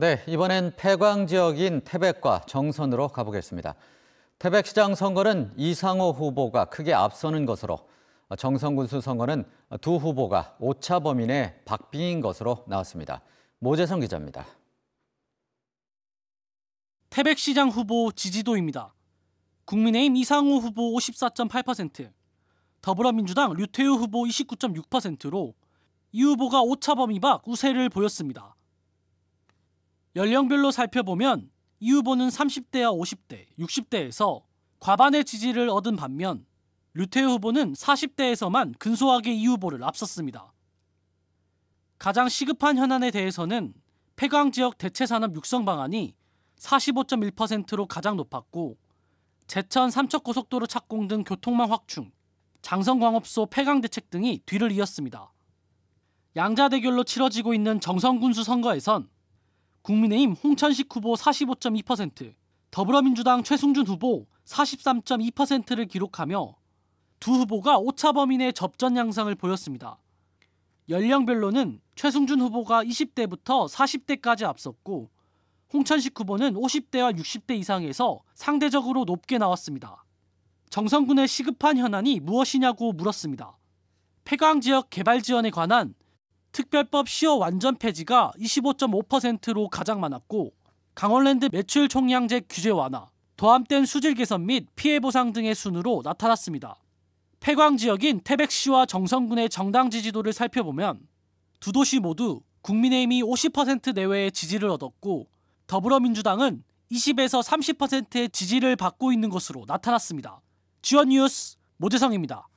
네, 이번엔 폐광 지역인 태백과 정선으로 가보겠습니다. 태백시장 선거는 이상호 후보가 크게 앞서는 것으로 정선군수 선거는 두 후보가 오차 범위 내 박빙인 것으로 나왔습니다. 모재성 기자입니다. 태백시장 후보 지지도입니다. 국민의힘 이상호 후보 54.8%, 더불어민주당 류태우 후보 29.6%로 이 후보가 오차 범위 밖 우세를 보였습니다. 연령별로 살펴보면 이 후보는 30대와 50대, 60대에서 과반의 지지를 얻은 반면 류태우 후보는 40대에서만 근소하게 이 후보를 앞섰습니다. 가장 시급한 현안에 대해서는 폐광 지역 대체산업 육성 방안이 45.1%로 가장 높았고 제천 삼척고속도로 착공 등 교통망 확충, 장성광업소 폐광 대책 등이 뒤를 이었습니다. 양자대결로 치러지고 있는 정성군수 선거에선 국민의힘 홍천식 후보 45.2%, 더불어민주당 최승준 후보 43.2%를 기록하며 두 후보가 오차 범위 내 접전 양상을 보였습니다. 연령별로는 최승준 후보가 20대부터 40대까지 앞섰고 홍천식 후보는 50대와 60대 이상에서 상대적으로 높게 나왔습니다. 정성군의 시급한 현안이 무엇이냐고 물었습니다. 폐광 지역 개발 지원에 관한 특별법 시효 완전 폐지가 25.5%로 가장 많았고 강원랜드 매출 총량제 규제 완화, 더함된 수질 개선 및 피해 보상 등의 순으로 나타났습니다. 폐광 지역인 태백시와 정선군의 정당 지지도를 살펴보면 두 도시 모두 국민의힘이 50% 내외의 지지를 얻었고 더불어민주당은 20에서 30%의 지지를 받고 있는 것으로 나타났습니다. 지원 뉴스 모재성입니다.